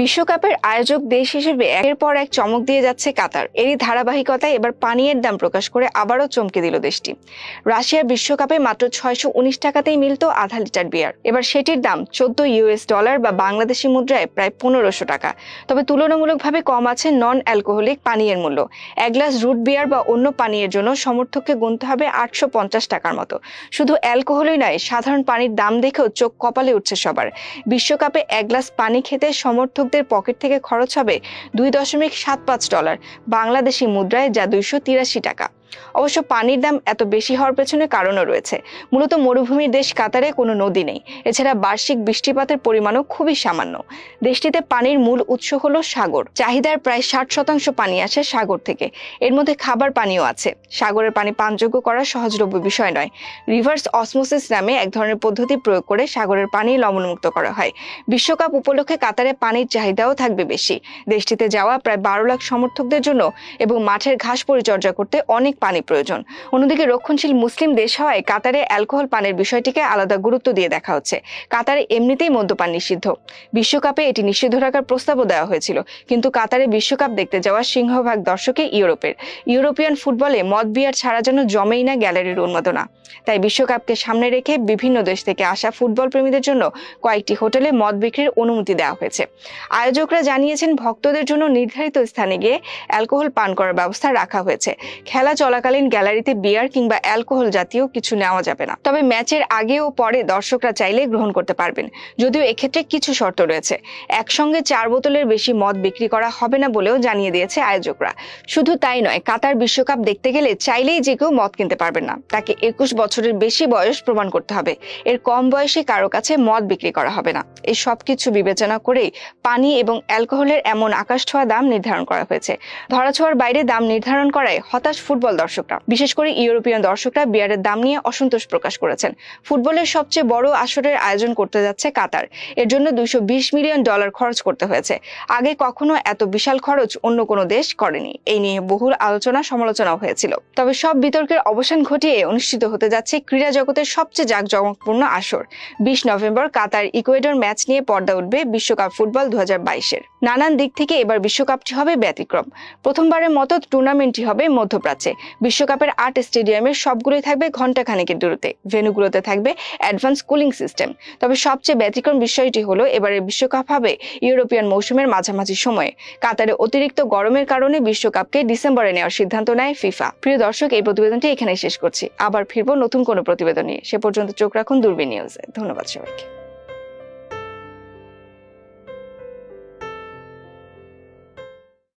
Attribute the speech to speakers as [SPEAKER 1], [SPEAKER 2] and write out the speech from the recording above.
[SPEAKER 1] বিশ্বকাপের আয়োজক দেশ হিসেবে একের পর এক চমক দিয়ে যাচ্ছে কাতার এরই ধারাবাহিকতায় এবার পানীয়ের দাম প্রকাশ করে আবারও চমকে দিল দেশটি রাশিয়া বিশ্বকাপে মাত্র ছয়শো উনিশ টাকাতেই মিলত আধা লিটার বিয়ার এবার সেটির দাম চোদ্দ ইউএস ডলার বা বাংলাদেশি মুদ্রায় প্রায় পনেরোশো টাকা তবে তুলনামূলকভাবে কম আছে নন অ্যালকোহলিক পানীয়ের মূল্য এক গ্লাস রুট বিয়ার বা অন্য পানীয়ের জন্য সমর্থককে গুনতে হবে আটশো পঞ্চাশ টাকার মতো শুধু অ্যালকোহলই নয় সাধারণ পানির দাম দেখেও চোখ কপালে উঠছে সবার বিশ্বকাপে এক গ্লাস পানি খেতে সমর্থক গ্রাহকদের পকেট থেকে খরচ হবে দুই দশমিক সাত পাঁচ ডলার বাংলাদেশি মুদ্রায় যা দুইশো তিরাশি টাকা অবশ্য পানির দাম এত বেশি হওয়ার পেছনে কারণও রয়েছে মূলত মরুভূমির দেশ কাতারে কোনো নদী নেই এছাড়া বার্ষিক বৃষ্টিপাতের পরিমাণও খুবই সামান্য দেশটিতে পানির মূল উৎস হল সাগর চাহিদার প্রায় ষাট শতাংশ পানি আসে সাগর থেকে এর মধ্যে খাবার পানিও আছে সাগরের পানি পানযোগ্য করা সহজলভ্য বিষয় নয় রিভার্স অসমোসিস নামে এক ধরনের পদ্ধতি প্রয়োগ করে সাগরের পানি লবণমুক্ত করা হয় বিশ্বকাপ উপলক্ষে কাতারে পানির চাহিদাও থাকবে বেশি দেশটিতে যাওয়া প্রায় বারো লাখ সমর্থকদের জন্য এবং মাঠের ঘাস পরিচর্যা করতে অনেক পানি প্রয়োজন অন্যদিকে রক্ষণশীল মুসলিম দেশ হওয়ায় কাতারে অ্যালকোহল পানের বিষয়টিকে আলাদা গুরুত্ব দিয়ে দেখা হচ্ছে কাতারে এমনিতেই মদ্যপান নিষিদ্ধ বিশ্বকাপে এটি নিষিদ্ধ রাখার প্রস্তাবও দেওয়া হয়েছিল কিন্তু কাতারে বিশ্বকাপ দেখতে যাওয়া সিংহভাগ দর্শকে ইউরোপের ইউরোপিয়ান ফুটবলে মদ বিয়ার ছাড়া যেন জমেই না গ্যালারির উন্মাদনা তাই বিশ্বকাপকে সামনে রেখে বিভিন্ন দেশ থেকে আসা ফুটবল প্রেমীদের জন্য কয়েকটি হোটেলে মদ বিক্রির অনুমতি দেওয়া হয়েছে আয়োজকরা জানিয়েছেন ভক্তদের জন্য নির্ধারিত স্থানে গিয়ে অ্যালকোহল পান করার ব্যবস্থা রাখা হয়েছে খেলা চলাকালীন গ্যালারিতে বিয়ার কিংবা অ্যালকোহল জাতীয় কিছু নেওয়া যাবে না তবে ম্যাচের আগে ও পরে দর্শকরা চাইলে গ্রহণ করতে পারবেন যদিও এক্ষেত্রে কিছু শর্ত রয়েছে একসঙ্গে চার বোতলের বেশি মদ বিক্রি করা হবে না বলেও জানিয়ে দিয়েছে আয়োজকরা শুধু তাই নয় কাতার বিশ্বকাপ দেখতে গেলে চাইলেই যে কেউ মদ কিনতে পারবেন না তাকে একুশ বছরের বেশি বয়স প্রমাণ করতে হবে এর কম বয়সে কারো কাছে মদ বিক্রি করা হবে না এই সব কিছু বিবেচনা করেই পানি এবং অ্যালকোহলের এমন আকাশ ছোঁয়া দাম নির্ধারণ করা হয়েছে ধরাছোঁয়ার বাইরে দাম নির্ধারণ করায় হতাশ ফুটবল ফুটবল দর্শকরা বিশেষ করে ইউরোপিয়ান দর্শকরা বিয়ারের দাম নিয়ে অসন্তোষ প্রকাশ করেছেন ফুটবলের সবচেয়ে বড় আসরের আয়োজন করতে যাচ্ছে কাতার এর জন্য দুইশো মিলিয়ন ডলার খরচ করতে হয়েছে আগে কখনো এত বিশাল খরচ অন্য কোনো দেশ করেনি এই নিয়ে বহুল আলোচনা সমালোচনাও হয়েছিল তবে সব বিতর্কের অবসান ঘটিয়ে অনুষ্ঠিত হতে যাচ্ছে ক্রীড়া জগতের সবচেয়ে জাঁকজমকপূর্ণ আসর বিশ নভেম্বর কাতার ইকুয়েডর ম্যাচ নিয়ে পর্দা উঠবে বিশ্বকাপ ফুটবল দু হাজার নানান দিক থেকে এবার বিশ্বকাপটি হবে ব্যতিক্রম প্রথমবারের মতো টুর্নামেন্টটি হবে মধ্যপ্রাচ্যে বিশ্বকাপের আট স্টেডিয়ামের সবগুলোই থাকবে ঘন্টা খানেকের দূরত্বে ভেনুগুলোতে থাকবে অ্যাডভান্স কুলিং সিস্টেম তবে সবচেয়ে ব্যতিক্রম বিষয়টি হলো এবারের বিশ্বকাপ হবে ইউরোপিয়ান মৌসুমের মাঝামাঝি সময়ে কাতারে অতিরিক্ত গরমের কারণে বিশ্বকাপকে ডিসেম্বরে নেওয়ার সিদ্ধান্ত নেয় ফিফা প্রিয় দর্শক এই প্রতিবেদনটি এখানে শেষ করছি আবার ফিরবো নতুন কোনো প্রতিবেদন নিয়ে সে পর্যন্ত চোখ রাখুন দূরবীন নিউজে ধন্যবাদ সবাইকে